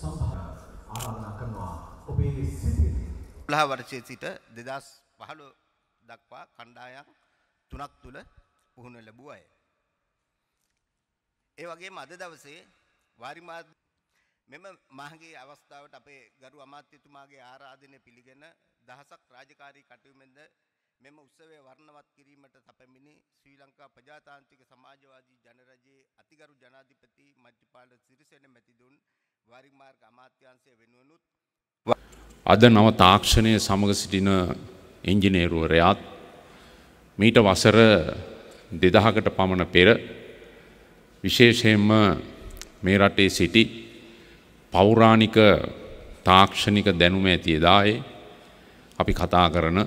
සම්භාව ආරාධනා කරනවා ඔබේ සිතින් 12 වර්ෂයේ සිට 2015 දක්වා කණ්ඩායම් තුනක් තුල පුහුණු ලැබුව අය. ඒ වගේම අද දවසේ වාරිමා මෙම මාගේ අවස්ථාවට අපේ ගරු අමාත්‍යතුමාගේ ආරාධනය පිළිගෙන දහසක් රාජකාරී කටයුමෙන්ද මෙම උත්සවය වර්ණවත් කිරීමට සැපමිණි ශ්‍රී ලංකා ප්‍රජාතාන්ත්‍රික සමාජවාදී ජනරජයේ අතිගරු ජනාධිපති මෛත්‍රීපාල සිරිසේන මැතිදුන් අද නව තාක්ෂණය සමග සිටින එංජිනේරුවරයාත් මීට වසර දෙදහකට පමණ පෙර විශේෂයෙන්ම මේ රටේ සිටි පෞරාණික තාක්ෂණික දැනුම ඇතියදායේ අපි කතා කරන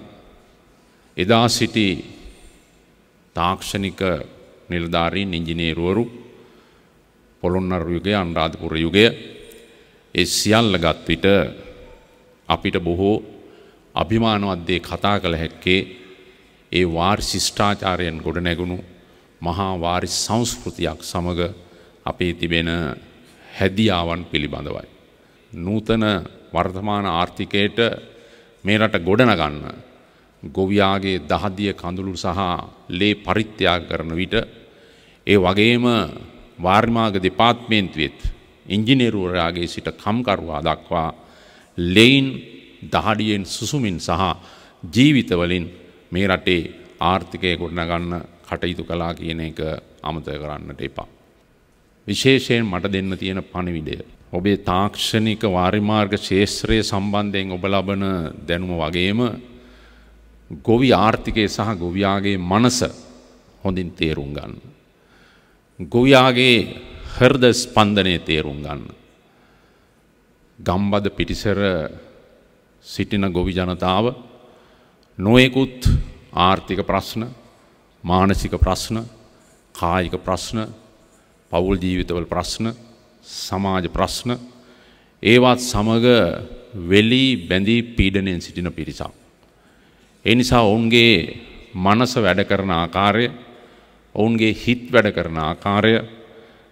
එදා සිටි තාක්ෂණික නිලධාරීන් ඉංජිනේරුවරු පොළොන්නරු යුගය අනුරාධපුර යුගය ඒ සියල්ල ගත් විට අපිට බොහෝ අභිමානවත්දේ කතා කළ හැක්කේ ඒ වාර් ශිෂ්ඨාචාරයෙන් ගොඩනැගුණු මහා වාරි සංස්කෘතියක් සමග අපේ තිබෙන හැදියාවන් පිළිබඳවයි. නූතන වර්තමාන ආර්ථිකයට මේ රට ගොඩනගන්න ගොවියාගේ දහදිය කඳුළු සහ ලේ පරිත්‍යාග කරන විට ඒ වගේම වාර්මාග දෙපාත්මේන්තුවෙත් ඉංජිනේරුවරයාගේ සිට කම්කරුවා දක්වා ලෙයින් දහඩියෙන් සුසුමින් සහ ජීවිතවලින් මේ රටේ ආර්ථිකය ගොඩනගන්න කටයුතු කලා කියන එක අමත කරන්නට එපා. විශේෂයෙන් මට දෙන්න තියෙන පණිවිඩය. ඔබේ තාක්ෂණික වාරිමාර්ග ශේෂත්‍රය සම්බන්ධයෙන් ඔබ ලබන දැනුම වගේම ගොවි ආර්ථිකය සහ ගොවියාගේ මනස හොඳින් තේරුම් ගන්න. ගොවියාගේ හර්ද ස්පන්දනය තේරුම් ගන්න. ගම්බද පිටිසර සිටින ගොවි ජනතාව නොයෙකුත් ආර්ථික ප්‍රශ්න මානසික ප්‍රශ්න කායික ප්‍රශ්න පවුල් ජීවිතවල ප්‍රශ්න සමාජ ප්‍රශ්න ඒවත් සමග වෙලී බැඳී පීඩනයෙන් සිටින පිරිසක්. එනිසා ඔවුන්ගේ මනස වැඩ කරන ආකාරය ඔවුන්ගේ හිත් වැඩ කරන ආකාරය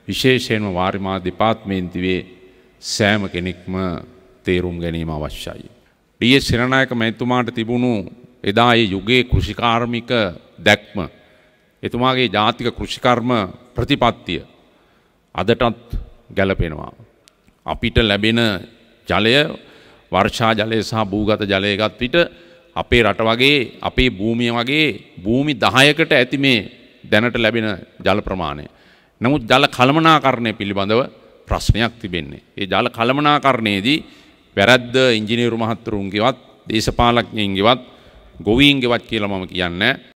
විශේෂයෙන්ම වාර්මා දෙපාත්මේන්තිවේ සෑම කෙනෙක්ම තේරුම් ගැනීම අවශ්‍යයි. ඩිය සිරණයක මැතුමාට තිබුණු එදා ඒ යුගයේ කෘෂිකාර්මික දැක්ම එතුමාගේ ජාතික කෘෂිකර්ම ප්‍රතිපත්තිය අදටත් ගැලපෙනවා. අපිට ලැබෙන ජලය වර්ෂා ජලය සහ භූගත ජලයගත් විට අපේ රට වගේ අපේ භූමිය වගේ භූමි දහයකට ඇති මේ දැනට ලැබෙන ජල ප්‍රමාණය. නමුත් ජල කළමනාකරණය පිළිබඳව ප්‍රශ්නයක් තිබෙන්නේ. ඒ ජල කළමනාකරණයේදී වැරද්ද ඉංජිනේරු මහත්තුරුන්ගේවත් දේශපාලඥයින්ගේවත් ගොවීන්ගේවත් කියලා මම කියන්නේ